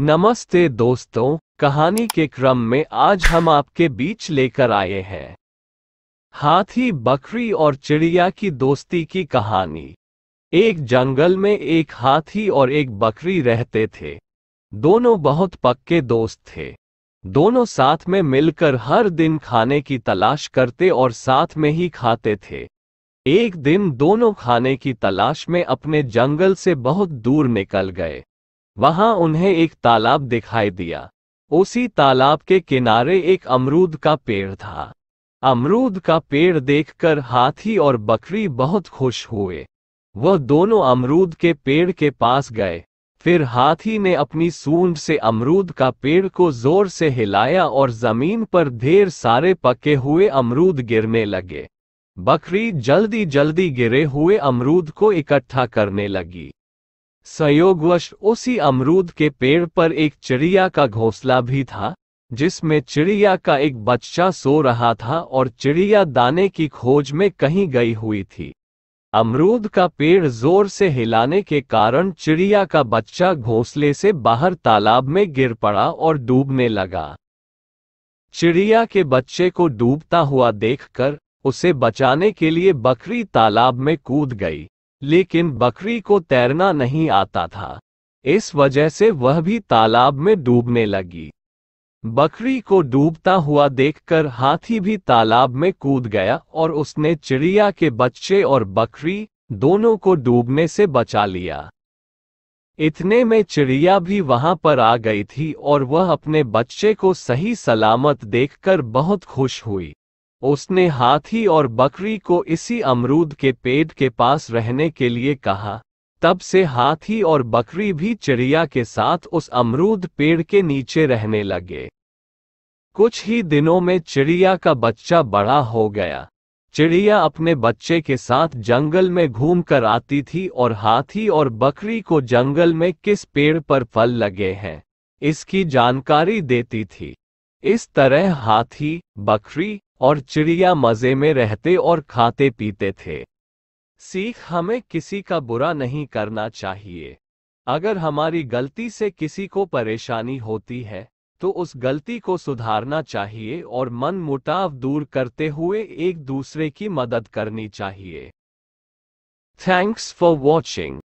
नमस्ते दोस्तों कहानी के क्रम में आज हम आपके बीच लेकर आए हैं हाथी बकरी और चिड़िया की दोस्ती की कहानी एक जंगल में एक हाथी और एक बकरी रहते थे दोनों बहुत पक्के दोस्त थे दोनों साथ में मिलकर हर दिन खाने की तलाश करते और साथ में ही खाते थे एक दिन दोनों खाने की तलाश में अपने जंगल से बहुत दूर निकल गए वहां उन्हें एक तालाब दिखाई दिया उसी तालाब के किनारे एक अमरूद का पेड़ था अमरूद का पेड़ देखकर हाथी और बकरी बहुत खुश हुए वह दोनों अमरूद के पेड़ के पास गए फिर हाथी ने अपनी सूंड से अमरूद का पेड़ को जोर से हिलाया और जमीन पर ढेर सारे पके हुए अमरूद गिरने लगे बकरी जल्दी जल्दी गिरे हुए अमरूद को इकट्ठा करने लगी संयोगवश उसी अमरूद के पेड़ पर एक चिड़िया का घोंसला भी था जिसमें चिड़िया का एक बच्चा सो रहा था और चिड़िया दाने की खोज में कहीं गई हुई थी अमरूद का पेड़ जोर से हिलाने के कारण चिड़िया का बच्चा घोंसले से बाहर तालाब में गिर पड़ा और डूबने लगा चिड़िया के बच्चे को डूबता हुआ देखकर उसे बचाने के लिए बकरी तालाब में कूद गई लेकिन बकरी को तैरना नहीं आता था इस वजह से वह भी तालाब में डूबने लगी बकरी को डूबता हुआ देखकर हाथी भी तालाब में कूद गया और उसने चिड़िया के बच्चे और बकरी दोनों को डूबने से बचा लिया इतने में चिड़िया भी वहां पर आ गई थी और वह अपने बच्चे को सही सलामत देखकर बहुत खुश हुई उसने हाथी और बकरी को इसी अमरूद के पेड़ के पास रहने के लिए कहा तब से हाथी और बकरी भी चिड़िया के साथ उस अमरूद पेड़ के नीचे रहने लगे कुछ ही दिनों में चिड़िया का बच्चा बड़ा हो गया चिड़िया अपने बच्चे के साथ जंगल में घूम कर आती थी और हाथी और बकरी को जंगल में किस पेड़ पर फल लगे हैं इसकी जानकारी देती थी इस तरह हाथी बकरी और चिड़िया मजे में रहते और खाते पीते थे सीख हमें किसी का बुरा नहीं करना चाहिए अगर हमारी गलती से किसी को परेशानी होती है तो उस गलती को सुधारना चाहिए और मन मुटाव दूर करते हुए एक दूसरे की मदद करनी चाहिए थैंक्स फॉर वॉचिंग